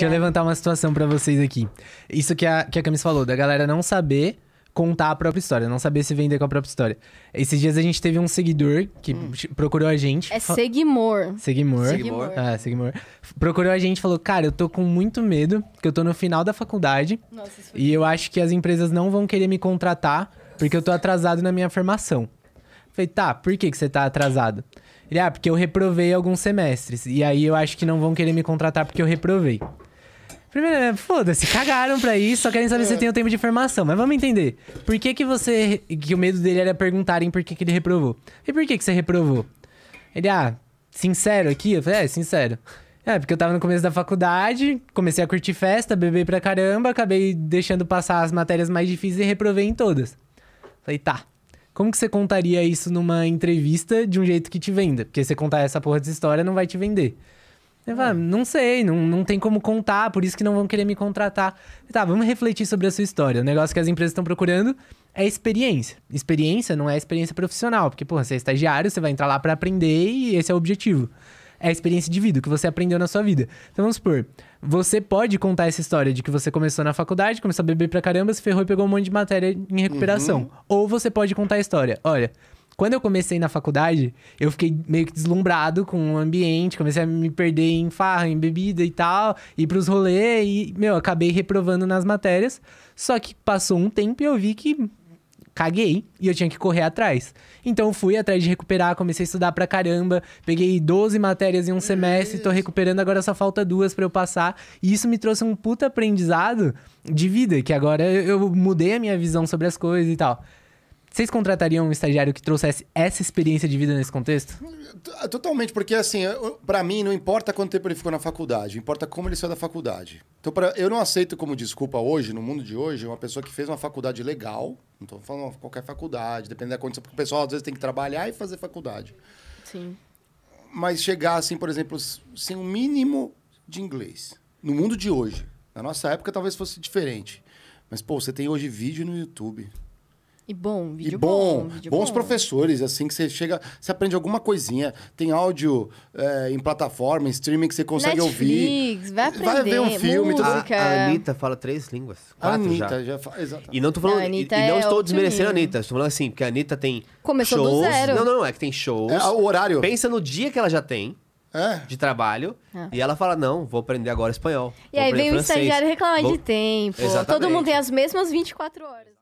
Deixa eu levantar uma situação para vocês aqui. Isso que a, que a Camis falou, da galera não saber contar a própria história, não saber se vender com a própria história. Esses dias a gente teve um seguidor que hum. procurou a gente. É Seguimor. Seguimor. Seguimor. Ah, Seguimor. Procurou a gente e falou: Cara, eu tô com muito medo, que eu tô no final da faculdade. Nossa, isso foi e eu acho que as empresas não vão querer me contratar porque eu tô atrasado na minha formação. falei: Tá, por que, que você tá atrasado? Ele, ah, porque eu reprovei alguns semestres. E aí eu acho que não vão querer me contratar porque eu reprovei. Primeiro, é, foda-se, cagaram pra isso, só querem saber é. se tem o tempo de formação. Mas vamos entender. Por que que você... Que o medo dele era perguntarem por que que ele reprovou. E por que que você reprovou? Ele, ah, sincero aqui? Eu falei, é, sincero. É, porque eu tava no começo da faculdade, comecei a curtir festa, beber pra caramba, acabei deixando passar as matérias mais difíceis e reprovei em todas. Falei, tá. Como que você contaria isso numa entrevista de um jeito que te venda? Porque você contar essa porra dessa história não vai te vender. É. não sei, não, não tem como contar, por isso que não vão querer me contratar. Tá, vamos refletir sobre a sua história. O negócio que as empresas estão procurando é experiência. Experiência não é experiência profissional, porque, porra, você é estagiário, você vai entrar lá para aprender e esse é o objetivo. É a experiência de vida, o que você aprendeu na sua vida. Então vamos supor, você pode contar essa história de que você começou na faculdade, começou a beber pra caramba, se ferrou e pegou um monte de matéria em recuperação. Uhum. Ou você pode contar a história. Olha, quando eu comecei na faculdade, eu fiquei meio que deslumbrado com o ambiente, comecei a me perder em farra, em bebida e tal, ir pros rolês e, meu, acabei reprovando nas matérias. Só que passou um tempo e eu vi que caguei e eu tinha que correr atrás. Então fui atrás de recuperar, comecei a estudar pra caramba, peguei 12 matérias em um semestre, tô recuperando, agora só falta duas para eu passar. E isso me trouxe um puta aprendizado de vida, que agora eu mudei a minha visão sobre as coisas e tal. Vocês contratariam um estagiário que trouxesse essa experiência de vida nesse contexto? Totalmente, porque assim, para mim não importa quanto tempo ele ficou na faculdade, importa como ele saiu da faculdade. Então, pra, eu não aceito como desculpa hoje, no mundo de hoje, uma pessoa que fez uma faculdade legal, não tô falando qualquer faculdade, dependendo da condição, porque o pessoal às vezes tem que trabalhar e fazer faculdade. Sim. Mas chegar assim, por exemplo, sem o um mínimo de inglês. No mundo de hoje. Na nossa época talvez fosse diferente. Mas, pô, você tem hoje vídeo no YouTube. E bom, vídeo e bom, bom vídeo bons bom. professores, assim, que você chega, você aprende alguma coisinha. Tem áudio é, em plataforma, em streaming que você consegue Netflix, ouvir. Vai aprender. Vai ver um filme. Música. Tudo. A, a Anitta fala três línguas. Quatro Anitta já. já fala, exatamente. E não, tô falando, não, e, é não estou desmerecendo a Anitta. Estou falando assim, porque a Anitta tem Começou shows. do zero. Não, não, não. É que tem shows. É, o horário. Pensa no dia que ela já tem. É. de trabalho. Ah. E ela fala: não, vou aprender agora espanhol. E aí vem o estagiário reclamar vou... de tempo. Exatamente. Todo mundo tem as mesmas 24 horas.